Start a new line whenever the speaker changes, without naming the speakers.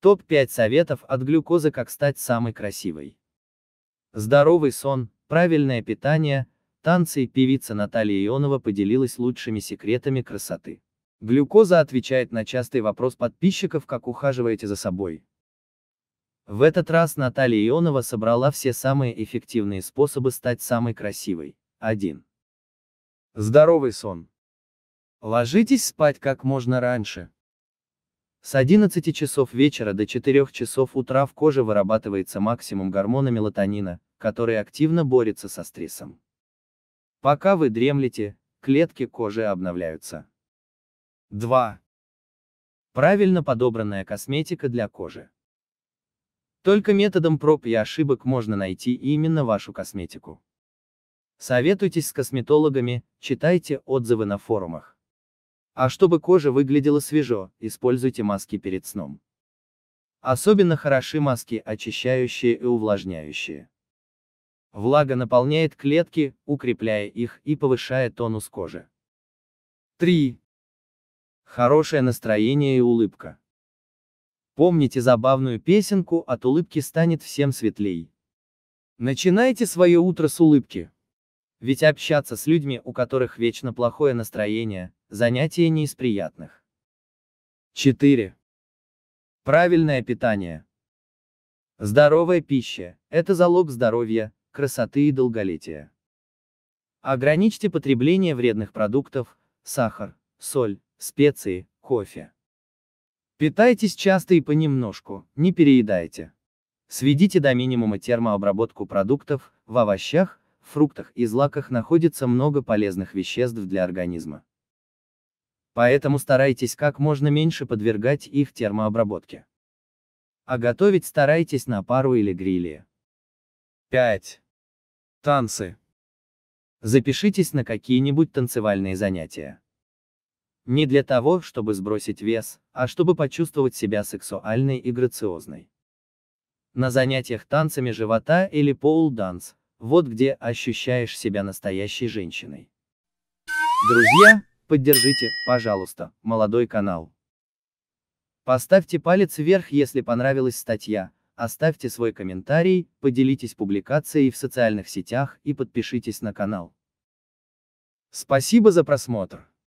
Топ-5 советов от глюкозы как стать самой красивой. Здоровый сон, правильное питание, танцы и певица Наталья Ионова поделилась лучшими секретами красоты. Глюкоза отвечает на частый вопрос подписчиков, как ухаживаете за собой. В этот раз Наталья Ионова собрала все самые эффективные способы стать самой красивой. 1. Здоровый сон. Ложитесь спать как можно раньше. С 11 часов вечера до 4 часов утра в коже вырабатывается максимум гормона мелатонина, который активно борется со стрессом. Пока вы дремлете, клетки кожи обновляются. 2. Правильно подобранная косметика для кожи. Только методом проб и ошибок можно найти именно вашу косметику. Советуйтесь с косметологами, читайте отзывы на форумах. А чтобы кожа выглядела свежо, используйте маски перед сном. Особенно хороши маски очищающие и увлажняющие. Влага наполняет клетки, укрепляя их и повышая тонус кожи. 3. Хорошее настроение и улыбка. Помните забавную песенку «От улыбки станет всем светлей». Начинайте свое утро с улыбки. Ведь общаться с людьми, у которых вечно плохое настроение, занятие не из приятных. 4. Правильное питание. Здоровая пища – это залог здоровья, красоты и долголетия. Ограничьте потребление вредных продуктов, сахар, соль, специи, кофе. Питайтесь часто и понемножку, не переедайте. Сведите до минимума термообработку продуктов, в овощах, фруктах и злаках находится много полезных веществ для организма. Поэтому старайтесь как можно меньше подвергать их термообработке. А готовить старайтесь на пару или гриле. 5. Танцы. Запишитесь на какие-нибудь танцевальные занятия. Не для того, чтобы сбросить вес, а чтобы почувствовать себя сексуальной и грациозной. На занятиях танцами живота или поул-данс, вот где ощущаешь себя настоящей женщиной. Друзья, поддержите, пожалуйста, молодой канал. Поставьте палец вверх, если понравилась статья, оставьте свой комментарий, поделитесь публикацией в социальных сетях и подпишитесь на канал. Спасибо за просмотр.